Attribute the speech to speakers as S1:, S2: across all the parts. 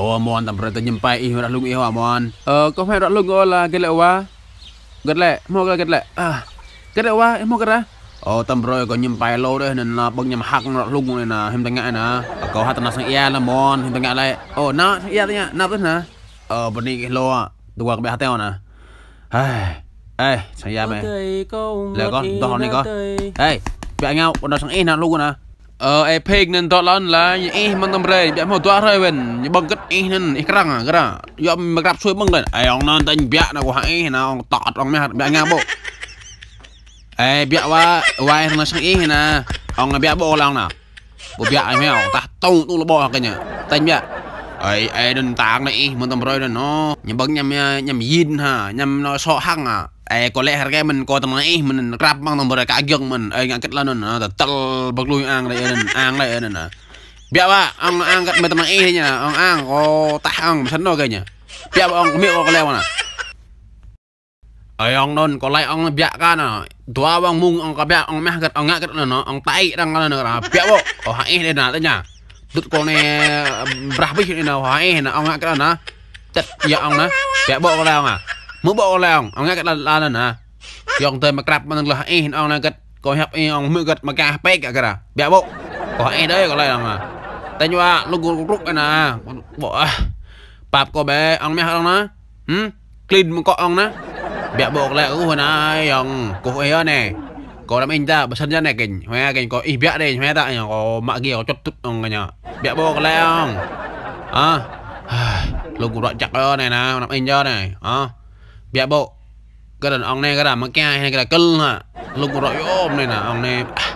S1: ô amon tầm rồi tao nhầm bay ihun alung ihun amon ờ có phải đoạn lung ô là cái lệ wa gật lệ mua cái gật lệ à cái lệ em mua cái ra ô tầm rồi có nhầm bay lâu đấy nên là bằng nhầm hạc đoạn lung này nè em tăng ngại nè ờ, có hạt tao sang ia là mon em tăng ngại lại ô nó ia thế nhá nó thế nè ờ bên này cái lô à tụi quạt bé hạt tao nè ê sang ia mày lệ con tao này con ê bé anh ao bọn nó sang ia nè ờ ai nên đó là là ai mang tâm rê bị một toa rơi bên những bằng cách ai nên ai răng à cái đó do à. mà gặp xuôi bằng lên ai ông nên tên bịa nào của hãy nào ông tọt ông mẹ bịa ngang bộ ai bịa wa wa nó sang ai nè ông bịa bộ là ông nào bộ bịa ai mèo ta tông tu bộ cái nhỉ tên bịa ai ai đừng tàng này mang tâm rơi đó nó những nhầm nhầm yin ha nhầm nó so hăng à eh có lẽ hạt cái mình có rap mang nomor bờ men, giang mình eh ngắt lên nên tel bật lui ăn đây biar ba ang ang kat ihnya, eh nya ang ang oh tah ang san no biar ba ang mi ko kale mana ayong non ko ang biak kana dua bang mung ang ka ang meh kat ang kat non, ang tai rang kana na oh bo o ha eh na tanya dut ko ne brah bi ni na ha eh na ang kat na tet ya ang na biak bo ko bộ là là là ông, ông ông nghe cái cái nè, à, ừ, mà gặp មើលបោឡែងអងកាត់ដល់ណាយកទៅមកក្រាប់នឹងលះអីអងណាកាត់ក៏ហាប់អីអងមើលកាត់មកកាសពេកកាត់បែបបោក៏អីដែរក៏ឡែងណាតែញ៉ាលោករុកណាបោបាប់ក៏បែអងមាសអងណាហឹម clean មកក៏អងណាបែបបោកឡែងអូណាអងកុសអីណែក៏ làm anh ta bà sân ra này kình hoa kình có ý bẹ đây hoa ta nhà có mạ kia có chốt tụt ông cái nhà bẹ bộ cái lẹ ông, à lúc gục đoạn chặt đó này nè làm anh ra này à bịa bộ cái đàn ông này cái đàn mắc kia hay cái đàn cưng hả lúc rồi ôm này nè ông này à,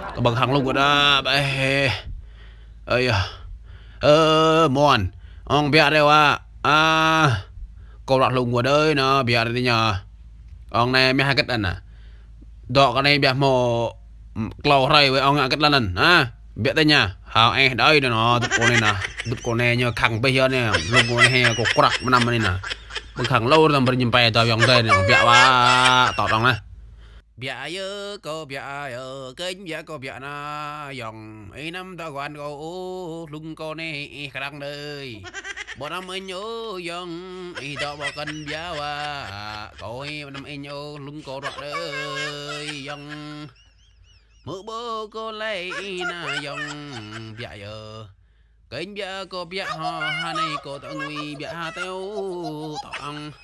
S1: cái bằng hàng lúc đó bé ơi ờ mòn ông bịa đây à à cô đặt lùng của đời nó bịa đây nhờ ông này mấy hai cái đàn à đó cái này bịa mồ lâu rồi với ông cái lần à bịa đây nha hào anh đây nó tụi cô này nè tụi cô này nhờ khẳng bây giờ nè lúc cô này có cô quạt năm này nè Bực khẳng lâu rồi bởi nhìn bè tòa vòng tên Bịa bà tọt rong nè Bịa yơ cô bịa yơ Kênh bịa cô bịa na Dòng ấy năm tòa quan cô ú Lung cô nè khả năng đời Bọn năm anh nhớ dòng Ý tòa bỏ cân bịa bà Cô năm anh nhớ lung cô đoạn đây Dòng mưa bố cô lấy na dòng Bịa yơ កេងវាក៏វាហោហានេះក៏តងវីវាទៅតអង្គ